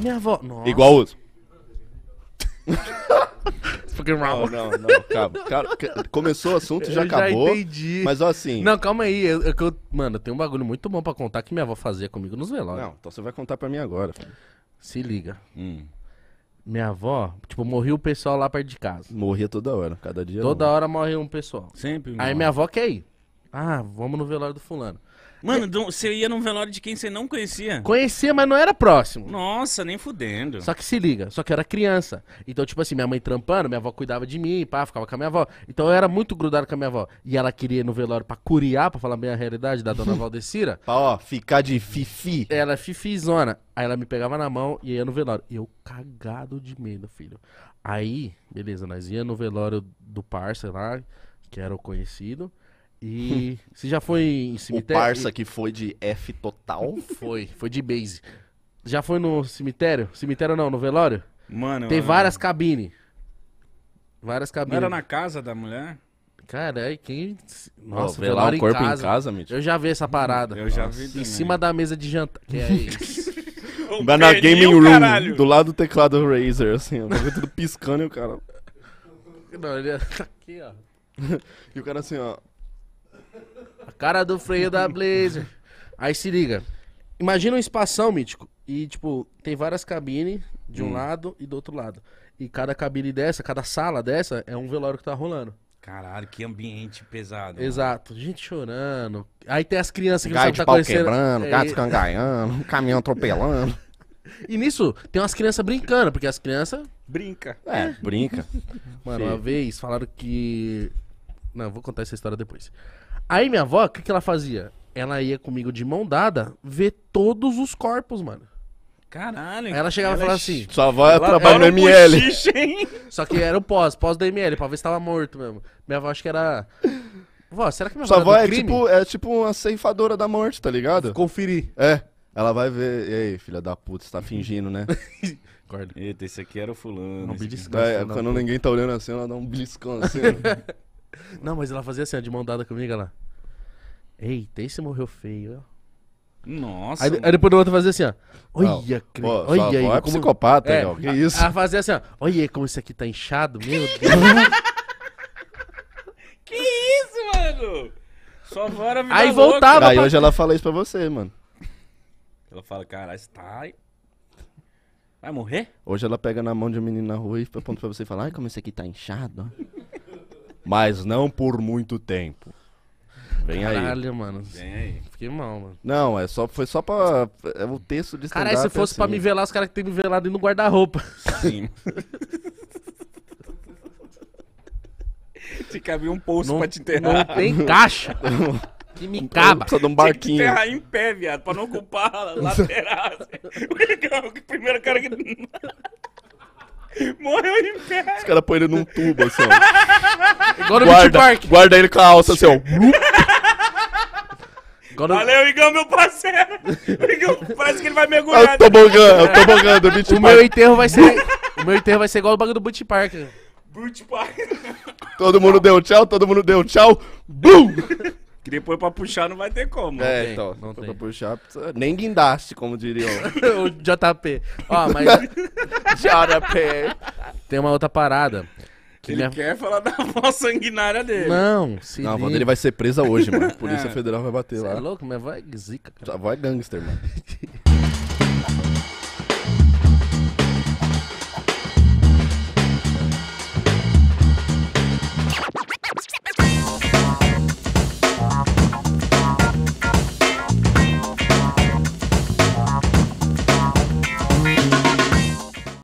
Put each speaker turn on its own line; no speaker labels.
Minha avó. Nossa. Igual outro. Não, não, não, calma. começou o assunto, já eu acabou. Já entendi. Mas ó, assim. Não, calma aí. Eu, eu, mano, tem um bagulho muito bom pra contar que minha avó fazia comigo nos velórios. Não, então você vai contar pra mim agora. Filho. Se liga. Hum. Minha avó, tipo, morria o pessoal lá perto de casa. Morria toda hora, cada dia. Toda hora morria um pessoal. Sempre. Aí morre. minha avó quer ir. Ah, vamos no velório do fulano. Mano, é. você ia num velório de quem você não conhecia. Conhecia, mas não era próximo. Nossa, nem fudendo. Só que se liga, só que eu era criança. Então, tipo assim, minha mãe trampando, minha avó cuidava de mim, pá, ficava com a minha avó. Então eu era muito grudado com a minha avó. E ela queria ir no velório pra curiar, pra falar bem a realidade da dona Valdecira. pra, ó, ficar de fifi. Ela é fifizona. Aí ela me pegava na mão e ia no velório. E eu cagado de medo, filho. Aí, beleza, nós ia no velório do parça lá, que era o conhecido. E você já foi em cemitério? O parça que foi de F total? Foi, foi de base. Já foi no cemitério? Cemitério não, no velório? Mano. Tem mano. várias cabines. Várias cabines. Não era na casa da mulher? cara aí quem. Nossa, oh, velório o corpo em casa. Em casa eu já vi essa parada. Eu Nossa. já vi. Em cima da mesa de jantar. Que é isso? Dá na Gaming Room, caralho. do lado do teclado Razer, assim, ó. tudo piscando e o cara. Não, ele é- aqui, ó. e o cara assim, ó. Cara do freio da Blazer. Aí se liga. Imagina um espação, mítico. E, tipo, tem várias cabines de um Hum. lado e do outro lado. E cada cabine dessa, cada sala dessa, é um velório que tá rolando. Caralho, que ambiente pesado. Exato. Gente chorando. Aí tem as crianças que não Gaio sabem tá conhecendo. quebrando, É, gato escangaiando, caminhão atropelando. E nisso, tem umas crianças brincando, porque as crianças Brinca. É, brinca. Mano, uma vez falaram que não, vou contar essa história depois. Aí minha avó, o que, que ela fazia? Ela ia comigo de mão dada ver todos os corpos, mano. Caralho. ela chegava e falava assim. É Sua avó ela trabalha no ML. Buchiche, Só que era o pós, pós da ML, pra ver se tava morto mesmo. Minha avó acho que era. Vó, será que minha avó Sua avó é tipo, é tipo uma ceifadora da morte, tá ligado? Conferir. É. Ela vai ver. E aí, filha da puta, você tá fingindo, né? Acorda. Eita, esse aqui era o fulano. Um beliscão. É, quando ninguém tá olhando assim, ela dá um bliscão assim. Né? Não, mas ela fazia assim, ó, de mão dada comigo, ela. Eita, esse morreu feio, ó. Nossa. Aí, aí depois do outro fazia assim, ó. Olha, cre... olha aí. É como... psicopata, é, ó, que a, isso. Ela fazia assim, ó. Olha como esse aqui tá inchado, meu Deus. que isso, mano? Só agora me Aí voltava. Louca. Aí hoje ela fala isso pra você, mano. Ela fala, caralho, você tá. Vai morrer? Hoje ela pega na mão de um menino na rua e aponta pra você e fala, ai, como esse aqui tá inchado, ó mas não por muito tempo. Vem Caralho, aí. Caralho, mano. Vem aí. Fiquei mal, mano. Não, é só, foi só pra. É o um texto de Caralho, se fosse assim. pra me velar, os caras que tem me velado no guarda-roupa. Sim. Te cabia um poço não, pra te enterrar. Não tem caixa. que me caba. Precisa de um barquinho. Tem que enterrar em pé, viado, pra não ocupar a lateral. Assim. o primeiro cara que. Morreu em pé. Os caras põem ele num tubo, assim. Agora guarda, Park. Guarda ele com a alça, assim, Agora... Valeu, Igão, meu parceiro. Igão parece que ele vai mergulhar. É né? o bugando, é o tobogã do Beach O meu enterro vai ser... o meu enterro vai ser igual o bagulho do Beach Park. Beach Park. Todo mundo deu tchau, todo mundo deu tchau. Bum! Que depois pra puxar não vai ter como. É, então. Não tem. Pra puxar, precisa... nem guindaste, como diriam. o JP. Ó, mas. JP. Tem uma outra parada. Ele, ele é- quer falar da avó sanguinária dele. Não, sim. Não, a avó dele vai ser presa hoje, mano. É. A Polícia Federal vai bater Cê é lá. é louco? Mas vai zica, cara. Sua avó é gangster, mano.